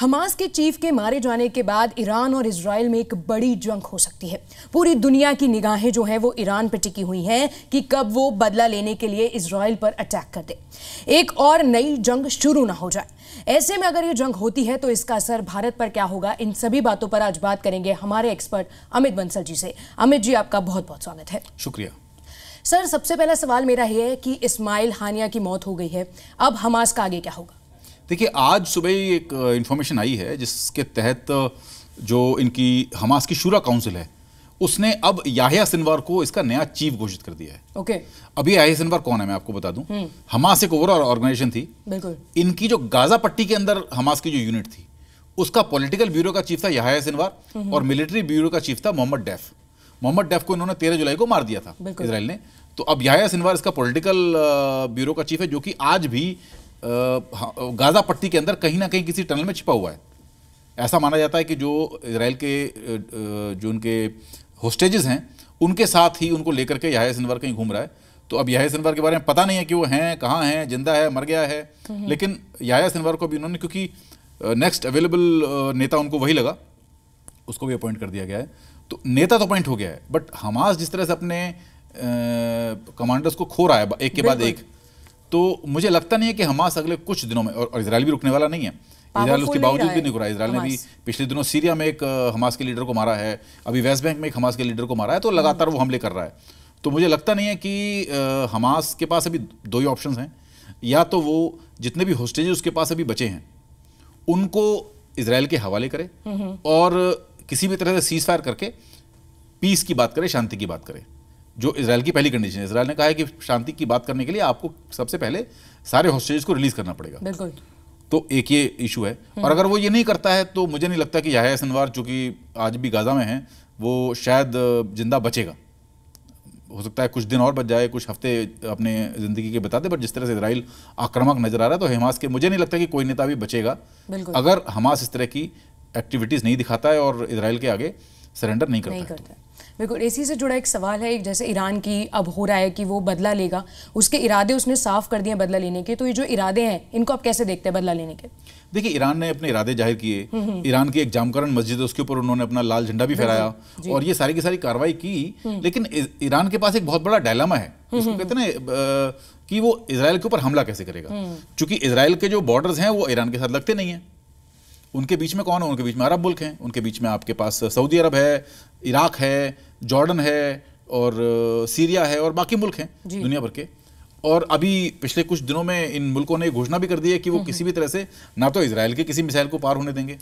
Hamas के chief के मारे जाने के बाद ईरान और इसराइल में एक बड़ी जंग हो सकती है पूरी दुनिया की निगाहें जो हैं वो ईरान पर टिकी हुई हैं कि कब वो बदला लेने के लिए इसराइल पर अटैक कर दे एक और नई जंग शुरू ना हो जाए ऐसे में अगर ये जंग होती है तो इसका असर भारत पर क्या होगा इन सभी बातों पर आज बात करेंगे हमारे एक्सपर्ट अमित बंसल जी से अमित जी आपका बहुत बहुत स्वागत है शुक्रिया सर सबसे पहला सवाल मेरा ये है कि इस्माइल हानिया की मौत हो गई है अब हमास का आगे क्या होगा देखिए आज सुबह ही एक इन्फॉर्मेशन आई है जिसके तहत जो इनकी हमास की शूरा काउंसिल है उसने अब याहिया सिनवार को इसका नया चीफ घोषित कर दिया है ओके okay. अभी याहिया सिनवार कौन है मैं आपको बता दूं हम्म। हमास एक ओवरऑल ऑर्गेनाइजेशन थी बिल्कुल इनकी जो गाजा पट्टी के अंदर हमास की जो यूनिट थी उसका पॉलिटिकल ब्यूरो का चीफ था याहिया सिनवार हम्म। और मिलिट्री ब्यूरो का चीफ था मोहम्मद डेफ मोहम्मद डेफ को इन्होंने तेरह जुलाई को मार दिया था इसराइल ने तो अब याहिया सिनवार इसका पॉलिटिकल ब्यूरो का चीफ है जो कि आज भी हाँ, गाजा पट्टी के अंदर कहीं ना कहीं किसी टनल में छिपा हुआ है ऐसा माना जाता है कि जो इसराइल के जो उनके होस्टेजेस हैं उनके साथ ही उनको लेकर के यहा सिनवर कहीं घूम रहा है तो अब यहा सिनवर के बारे में पता नहीं है कि वो हैं कहाँ हैं जिंदा है मर गया है हम्म। लेकिन यहा सिनवर को भी उन्होंने क्योंकि नेक्स्ट अवेलेबल नेता उनको वही लगा उसको भी अपॉइंट कर दिया गया है तो नेता तो अपॉइंट हो गया है बट हमास जिस तरह से अपने कमांडर्स को खो रहा है एक के बाद एक तो मुझे लगता नहीं है कि हमास अगले कुछ दिनों में और इसराइल भी रुकने वाला नहीं है इसराइल उसके बावजूद भी नहीं रुका इसराइल ने भी पिछले दिनों सीरिया में एक हमास के लीडर को मारा है अभी वेस्ट बैंक में एक हमास के लीडर को मारा है तो हम्म। लगातार वो हमले कर रहा है तो मुझे लगता नहीं है कि हमास के पास अभी दो ही ऑप्शन हैं या तो वो जितने भी होस्टेज उसके पास अभी बचे हैं उनको इसराइल के हवाले करे हम्म। और किसी भी तरह से सीज फायर करके पीस की बात करे शांति की बात करें जो इसराइल की पहली कंडीशन है इसराइल ने कहा है कि शांति की बात करने के लिए आपको सबसे पहले सारे हॉस्टेज को रिलीज करना पड़ेगा बिल्कुल तो एक ये इशू है हम्म। और अगर वो ये नहीं करता है तो मुझे नहीं लगता कि याहिया सनवार जो कि आज भी गाज़ा में है वो शायद जिंदा बचेगा हो सकता है कुछ दिन और बच जाए कुछ हफ्ते अपने ज़िंदगी के बताते बट जिस तरह से इसराइल आक्रामक नज़र आ रहा है तो हमास के मुझे नहीं लगता कि कोई नेता भी बचेगा अगर हमास इस तरह की एक्टिविटीज़ नहीं दिखाता है और इसराइल के आगे सरेंडर नहीं करता, नहीं करता है। बिल्कुल इसी से जुड़ा एक सवाल है जैसे ईरान की अब हो रहा है कि वो बदला लेगा उसके इरादे उसने साफ कर दिए बदला लेने के तो ये जो इरादे हैं इनको आप कैसे देखते हैं बदला लेने के देखिए ईरान ने अपने इरादे जाहिर किए ईरान की एक जामकरण मस्जिद है उसके ऊपर उन्होंने अपना लाल झंडा भी फहराया और ये सारी की सारी कार्रवाई की हम्म। लेकिन ईरान के पास एक बहुत बड़ा डायलामा है हम्म, इसको हम्म। कहते हैं कि वो इसराइल के ऊपर हमला कैसे करेगा क्योंकि इसराइल के जो बॉर्डर्स हैं वो ईरान के साथ लगते नहीं है उनके बीच में कौन है उनके बीच में अरब मुल्क हैं उनके बीच में आपके पास सऊदी अरब है इराक है जॉर्डन है और सीरिया है और बाकी मुल्क हैं दुनिया भर के और अभी पिछले कुछ दिनों में इन मुल्कों ने घोषणा भी कर दी है कि वो हम्म, हम्म। किसी भी तरह से ना तो इसराइल के किसी मिसाइल को पार होने देंगे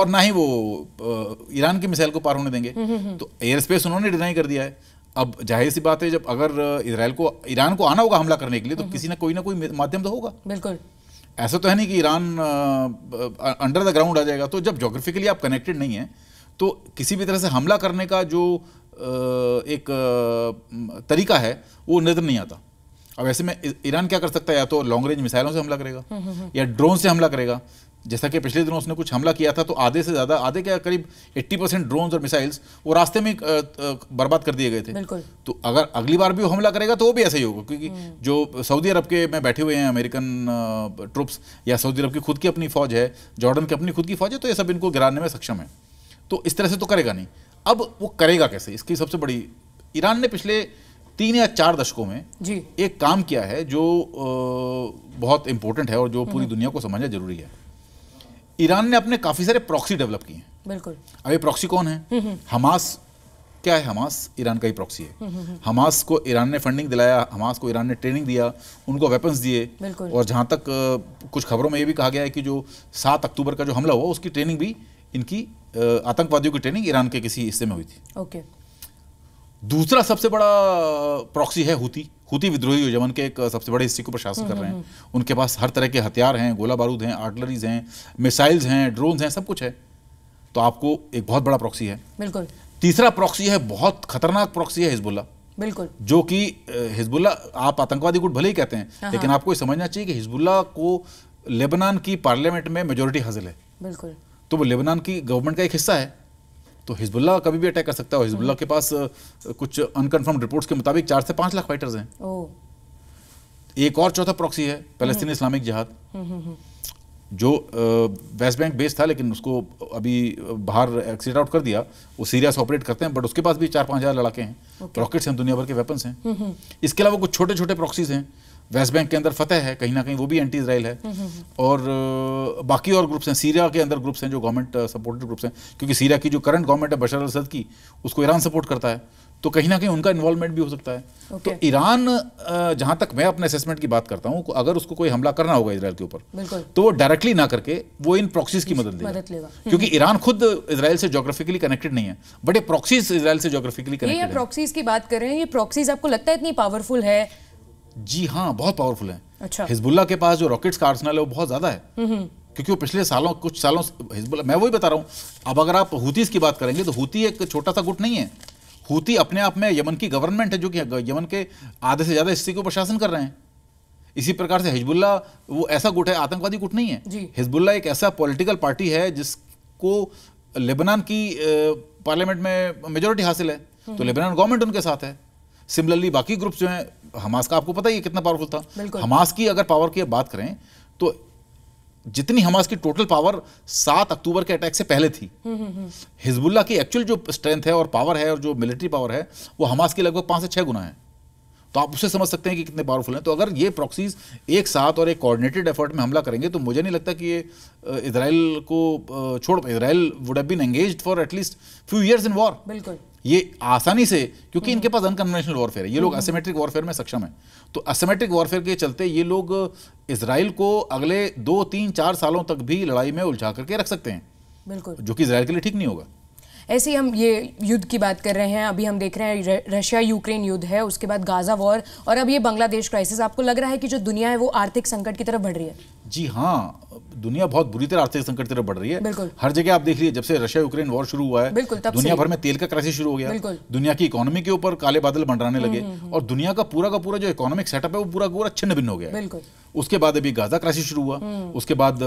और ना ही वो ईरान की मिसाइल को पार होने देंगे हम्म, तो एयर स्पेस उन्होंने डिनाई कर दिया है अब जाहिर सी बात है जब अगर इसराइल को ईरान को आना होगा हमला करने के लिए तो किसी ना कोई ना कोई माध्यम तो होगा बिल्कुल ऐसा तो है नहीं कि ईरान अंडर द ग्राउंड आ जाएगा तो जब जोग्राफिकली आप कनेक्टेड नहीं हैं तो किसी भी तरह से हमला करने का जो एक तरीका है वो नजर नहीं आता अब ऐसे में ईरान क्या कर सकता है या तो लॉन्ग रेंज मिसाइलों से हमला करेगा हम्म, हम्म, हम्म। या ड्रोन से हमला करेगा जैसा कि पिछले दिनों उसने कुछ हमला किया था तो आधे से ज़्यादा आधे के करीब 80 परसेंट ड्रोन्स और मिसाइल्स वो रास्ते में बर्बाद कर दिए गए थे तो अगर अगली बार भी वो हमला करेगा तो वो भी ऐसा ही होगा क्योंकि हम्म। जो सऊदी अरब के में बैठे हुए हैं अमेरिकन ट्रुप्स या सऊदी अरब की खुद की अपनी फ़ौज है जॉर्डन की अपनी खुद की फ़ौज है तो ये सब इनको गिराने में सक्षम है तो इस तरह से तो करेगा नहीं अब वो करेगा कैसे इसकी सबसे बड़ी ईरान ने पिछले तीन या चार दशकों में जी एक काम किया है जो बहुत इम्पोर्टेंट है और जो पूरी हम्म। दुनिया को समझना जरूरी है ईरान ने अपने काफ़ी सारे प्रॉक्सी डेवलप किए हैं बिल्कुल अब ये प्रॉक्सी कौन है हम्म, हम्म। हमास क्या है हमास ईरान का ही प्रॉक्सी है हम्म, हमास को ईरान ने फंडिंग दिलाया हमास को ईरान ने ट्रेनिंग दिया उनको वेपन्स दिए और जहां तक कुछ खबरों में ये भी कहा गया है कि जो सात अक्टूबर का जो हमला हुआ उसकी ट्रेनिंग भी इनकी आतंकवादियों की ट्रेनिंग ईरान के किसी हिस्से में हुई थी ओके दूसरा सबसे बड़ा प्रॉक्सी है हूती हुती विद्रोही यमन के एक सबसे बड़े हिस्से को प्रशासन कर रहे हैं उनके पास हर तरह के हथियार हैं गोला बारूद हैं आर्टलरीज हैं मिसाइल्स हैं ड्रोन्स हैं सब कुछ है तो आपको एक बहुत बड़ा प्रॉक्सी है बिल्कुल तीसरा प्रॉक्सी है बहुत खतरनाक प्रॉक्सी है हिजबुल्ला बिल्कुल जो कि हिजबुल्ला आप आतंकवादी गुट भले ही कहते हैं हाँ, लेकिन हाँ। आपको ये समझना चाहिए कि हिजबुल्ला को लेबनान की पार्लियामेंट में मेजोरिटी हासिल है बिल्कुल तो वो लेबनान की गवर्नमेंट का एक हिस्सा है तो हिजबुल्ला कभी भी अटैक कर सकता है हिजबुल्ला के पास कुछ अनकन्फर्म रिपोर्ट्स के मुताबिक चार से पांच लाख फाइटर्स हैं एक और चौथा प्रॉक्सी है फलस्तीन इस्लामिक जहाद जो वेस्ट बैंक बेस्ड था लेकिन उसको अभी बाहर एक्सिट आउट कर दिया वो सीरिया से ऑपरेट करते हैं बट उसके पास भी चार पाँच हज़ार लड़ाके हैं रॉकेट्स हैं दुनिया भर के वेपन्स हैं हम्म, हम्म। इसके अलावा कुछ छोटे छोटे प्रॉक्सीज हैं वेस्ट बैंक के अंदर फतेह है कहीं ना कहीं वो भी एंटी इसराइल है और बाकी और ग्रुप्स हैं सीरिया के अंदर ग्रुप्स हैं जो गवर्नमेंट सपोर्टेड ग्रुप्स हैं क्योंकि सीरिया की जो करंट गवर्नमेंट है बशर असद की उसको ईरान सपोर्ट करता है तो कहीं ना कहीं उनका इन्वॉल्वमेंट भी हो सकता है okay. तो ईरान जहां तक मैं अपने असेसमेंट की बात करता हूं अगर उसको कोई हमला करना होगा इसराइल के ऊपर तो वो डायरेक्टली ना करके वो इन प्रॉक्सीज की मदद लेगा, मदद लेगा। क्योंकि ईरान खुद इसराइल से जोग्राफिकली कनेक्टेड नहीं है बट ये प्रॉक्सीज इसराइल से जोग्राफिकली कनेक्टेड प्रॉक्सीज की बात करें ये प्रॉक्सीज आपको लगता है इतनी पावरफुल है जी हाँ बहुत पावरफुल है अच्छा हिजबुल्ला के पास जो रॉकेट्स का आर्सनल है वो बहुत ज्यादा है हम्म। क्योंकि वो पिछले सालों कुछ सालों हिजबुल्ला मैं वही बता रहा हूँ अब अगर आप हूतीस की बात करेंगे तो हूती एक छोटा सा गुट नहीं है हूती अपने आप में यमन की गवर्नमेंट है जो कि यमन के आधे से ज़्यादा हिस्से को प्रशासन कर रहे हैं इसी प्रकार से हिजबुल्ला वो ऐसा गुट है आतंकवादी गुट नहीं है हिजबुल्ला एक ऐसा पॉलिटिकल पार्टी है जिसको लेबनान की पार्लियामेंट में मेजोरिटी हासिल है तो हम्म। लेबनान गवर्नमेंट उनके साथ है सिमिलरली बाकी ग्रुप्स जो हैं हमास का आपको पता ही कितना पावरफुल था हमास की अगर पावर की बात करें तो जितनी हमास की टोटल पावर सात अक्टूबर के अटैक से पहले थी हिजबुल्ला की एक्चुअल जो स्ट्रेंथ है और पावर है और जो मिलिट्री पावर है वो हमास की लगभग पाँच से छः गुना है तो आप उसे समझ सकते हैं कि कितने पावरफुल हैं तो अगर ये प्रॉक्सीज एक साथ और एक कोऑर्डिनेटेड एफर्ट में हमला करेंगे तो मुझे नहीं लगता कि ये इसराइल को छोड़ Israel would have been engage for at least few years in war बिल्कुल ये आसानी से क्योंकि हम्म। इनके पास अनकन्वेंशनल वॉरफेयर है ये लोग असीमेट्रिक हम्म। वॉरफेयर में सक्षम है तो असीमेट्रिक वॉरफेयर के चलते ये लोग इसराइल को अगले दो तीन चार सालों तक भी लड़ाई में उलझा करके रख सकते हैं बिल्कुल जो कि इसराइल के लिए ठीक नहीं होगा ऐसे ही हम ये युद्ध की बात कर रहे हैं अभी हम देख रहे हैं रशिया यूक्रेन युद्ध है उसके बाद गाज़ा वॉर और अब ये बांग्लादेश क्राइसिस आपको लग रहा है कि जो दुनिया है वो आर्थिक संकट की तरफ बढ़ रही है जी हाँ दुनिया बहुत बुरी तरह आर्थिक संकट की तरफ बढ़ रही है हर जगह आप देख रही है जब से रशिया यूक्रेन वॉर शुरू हुआ है दुनिया भर में तेल का क्राइसिस शुरू हो गया दुनिया की इकोनॉमी के ऊपर काले बादल मंडराने लगे हम्म, हम्म, हम्म। और दुनिया का पूरा का पूरा जो इकोनॉमिक सेटअप है वो पूरा पूरा छिन्न भिन्न हो गया उसके बाद अभी गाजा क्राइसिस शुरू हुआ उसके बाद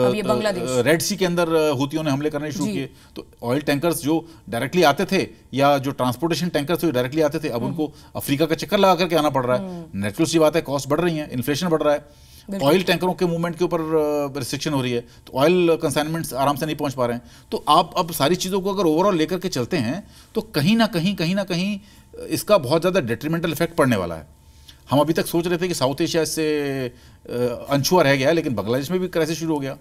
रेड सी के अंदर हुतियों ने हमले करने शुरू किए तो ऑयल टैंकर्स जो डायरेक्टली आते थे या जो ट्रांसपोर्टेशन टैंकर्स जो डायरेक्टली आते थे अब उनको अफ्रीका का चक्कर लगा करके आना पड़ रहा है नेचुरल सी बात है कॉस्ट बढ़ रही है इन्फ्लेशन बढ़ रहा है ऑयल टैंकरों के मूवमेंट के ऊपर रिस्ट्रिक्शन हो रही है तो ऑयल कंसाइनमेंट्स आराम से नहीं पहुंच पा रहे हैं तो आप अब सारी चीज़ों को अगर ओवरऑल लेकर के चलते हैं तो कहीं ना कहीं कहीं ना कहीं इसका बहुत ज़्यादा डिट्रीमेंटल इफेक्ट पड़ने वाला है हम अभी तक सोच रहे थे कि साउथ एशिया से अनछुआ रह गया लेकिन बांग्लादेश में भी क्राइसिस शुरू हो गया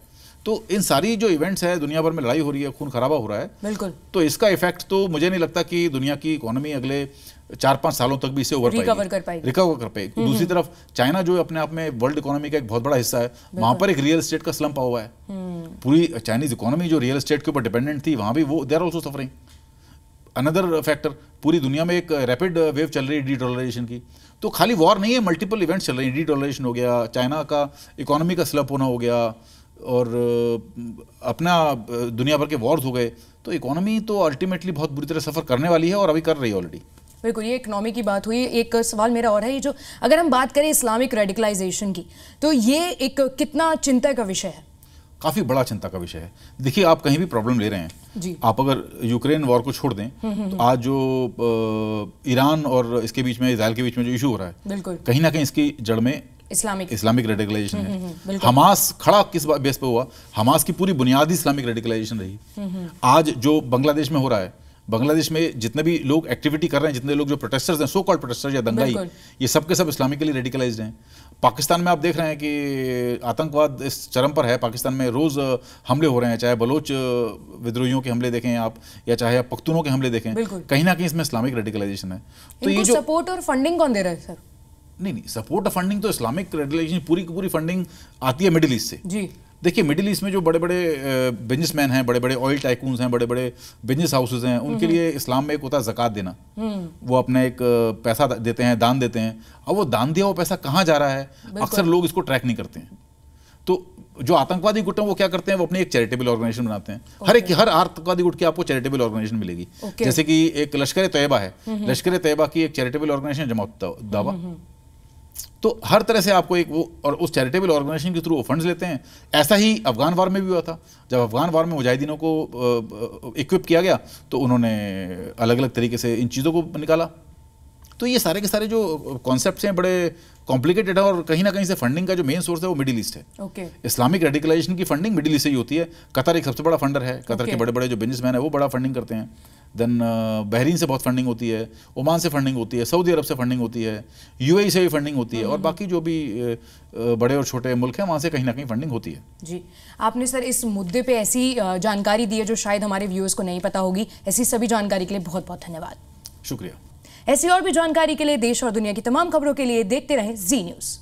तो इन सारी जो इवेंट्स है दुनिया भर में लड़ाई हो रही है खून खराबा हो रहा है बिल्कुल तो इसका इफेक्ट तो मुझे नहीं लगता कि दुनिया की इकोनॉमी अगले चार पांच सालों तक भी इसे ओवर रिकवर कर पाए रिकवर कर हम्म, दूसरी हम्म। तरफ चाइना जो अपने आप में वर्ल्ड इकोनॉमी का एक बहुत बड़ा हिस्सा है वहां पर एक रियल स्टेट का स्लम्प हुआ है हम्म। पूरी चाइनीज इकोनॉमी जो रियल स्टेट के ऊपर डिपेंडेंट थी वहां भी वो they're also suffering another factor पूरी दुनिया में एक रैपिड वेव चल रही है डिटोलाइजेशन की तो खाली वॉर नहीं है मल्टीपल इवेंट्स चल रहे हैं डिटोलाइजेशन हो गया चाइना का इकोनॉमी का स्लप होना हो गया और अपना दुनिया भर के वॉर्स हो गए तो इकोनॉमी तो अल्टीमेटली बहुत बुरी तरह सफ़र करने वाली है और अभी कर रही है ऑलरेडी बिल्कुल ये इकनॉमी की बात हुई एक सवाल मेरा और है ये जो अगर हम बात करें इस्लामिक रेडिकलाइजेशन की तो ये एक कितना चिंता का विषय है काफ़ी बड़ा चिंता का विषय है देखिए आप कहीं भी प्रॉब्लम ले रहे हैं जी। आप अगर यूक्रेन वॉर को छोड़ दें हम्म, हम्म, तो हम्म। आज जो ईरान और इसके बीच में इसराइल के बीच में जो इशू हो रहा है कहीं ना कहीं इसकी जड़ में इस्लामिक इस्लामिक रेडिकलाइजेशन है हमास खड़ा किस बेस पे हुआ हमास की पूरी बुनियादी इस्लामिक रेडिकलाइजेशन रही आज जो बांग्लादेश में हो रहा है बांग्लादेश में जितने भी लोग एक्टिविटी कर रहे हैं जितने लोग जो प्रोटेस्टर्स हैं सो कॉल्ड प्रोटेस्टर्स या दंगाई ये सब के सब इस्लामिकली रेडिकलाइज हैं पाकिस्तान में आप देख रहे हैं कि आतंकवाद इस चरम पर है पाकिस्तान में रोज़ हमले हो रहे हैं चाहे बलोच विद्रोहियों के हमले देखें आप या चाहे आप पख्तूनों के हमले देखें कहीं ना कहीं इसमें इस्लामिक रेडिकलाइजेशन है तो ये सपोर्ट और फंडिंग कौन दे रहा है सर नहीं नहीं सपोर्ट और फंडिंग तो इस्लामिक रेडिकलाइजेशन पूरी की पूरी फंडिंग आती है मिडिल ईस्ट से जी देखिए मिडिल ईस्ट में जो बड़े बड़े बिजनेसमैन हैं बड़े बड़े ऑयल टाइकून हैं बड़े बड़े बिजनेस हाउसेज हैं उनके हम्म। लिए इस्लाम में एक होता है जक़ात देना हम्म। वो अपने एक पैसा देते हैं दान देते हैं अब वो दान दिया वो पैसा कहाँ जा रहा है अक्सर लोग इसको ट्रैक नहीं करते हैं तो जो आतंकवादी गुट हैं वो क्या करते हैं वो अपनी एक चैरिटेबल ऑर्गेनाइजेशन बनाते हैं okay. हर एक हर आतंकवादी गुट की आपको चैरिटेबल ऑर्गेनाइजेशन मिलेगी okay. जैसे कि एक लश्कर तयबा है हम्म। लश्कर तयबा की एक चैरिटेबल ऑर्गेनाइजेशन जमा दावा तो हर तरह से आपको एक वो और उस चैरिटेबल ऑर्गेनाइजेशन के थ्रू वो फंड्स लेते हैं ऐसा ही अफगान वार में भी हुआ था जब अफगान वार में मुजाहिदीनों को इक्विप किया गया तो उन्होंने अलग अलग तरीके से इन चीज़ों को निकाला तो ये सारे के सारे जो कॉन्सेप्ट हैं बड़े कॉम्प्लिकेटेड है और कहीं ना कहीं से फंडिंग का जो मेन सोर्स है वो मिडिल ईस्ट है okay. इस्लामिक रेडिकलाइजेशन की फंडिंग मिडिल ईस्ट से ही होती है कतर एक सबसे बड़ा फंडर है कतर okay. के बड़े बड़े जो बिजनेसमैन है वो बड़ा फंडिंग करते हैं देन बहरीन uh, से बहुत फंडिंग होती है ओमान से फंडिंग होती है सऊदी अरब से फंडिंग होती है यूएई e से भी फंडिंग होती है और बाकी जो भी uh, uh, बड़े और छोटे मुल्क हैं वहाँ से कहीं ना कहीं फंडिंग होती है जी आपने सर इस मुद्दे पे ऐसी जानकारी दी है जो शायद हमारे व्यूअर्स को नहीं पता होगी ऐसी सभी जानकारी के लिए बहुत बहुत धन्यवाद शुक्रिया ऐसी और भी जानकारी के लिए देश और दुनिया की तमाम खबरों के लिए देखते रहें जी न्यूज़